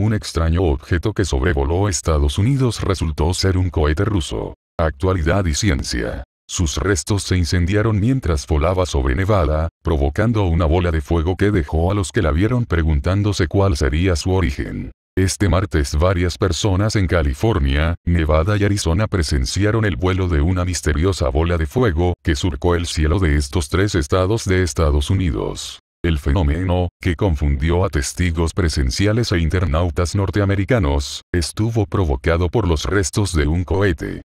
Un extraño objeto que sobrevoló Estados Unidos resultó ser un cohete ruso. Actualidad y ciencia. Sus restos se incendiaron mientras volaba sobre Nevada, provocando una bola de fuego que dejó a los que la vieron preguntándose cuál sería su origen. Este martes varias personas en California, Nevada y Arizona presenciaron el vuelo de una misteriosa bola de fuego que surcó el cielo de estos tres estados de Estados Unidos el fenómeno, que confundió a testigos presenciales e internautas norteamericanos, estuvo provocado por los restos de un cohete.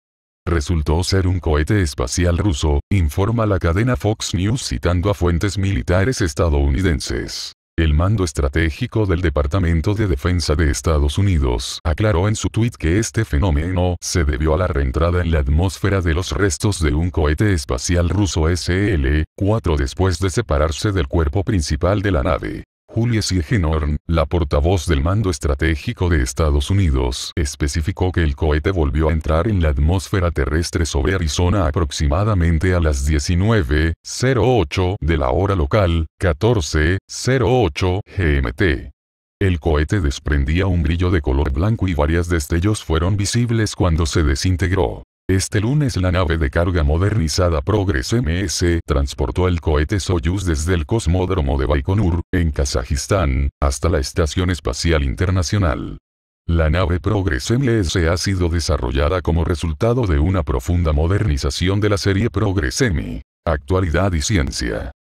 Resultó ser un cohete espacial ruso, informa la cadena Fox News citando a fuentes militares estadounidenses. El mando estratégico del Departamento de Defensa de Estados Unidos aclaró en su tuit que este fenómeno se debió a la reentrada en la atmósfera de los restos de un cohete espacial ruso SL-4 después de separarse del cuerpo principal de la nave. Julia Siegenhorn, la portavoz del Mando Estratégico de Estados Unidos, especificó que el cohete volvió a entrar en la atmósfera terrestre sobre Arizona aproximadamente a las 19.08 de la hora local, 14.08 GMT. El cohete desprendía un brillo de color blanco y varios destellos fueron visibles cuando se desintegró. Este lunes la nave de carga modernizada Progress MS transportó el cohete Soyuz desde el cosmódromo de Baikonur, en Kazajistán, hasta la Estación Espacial Internacional. La nave Progress MS ha sido desarrollada como resultado de una profunda modernización de la serie Progress M, Actualidad y Ciencia.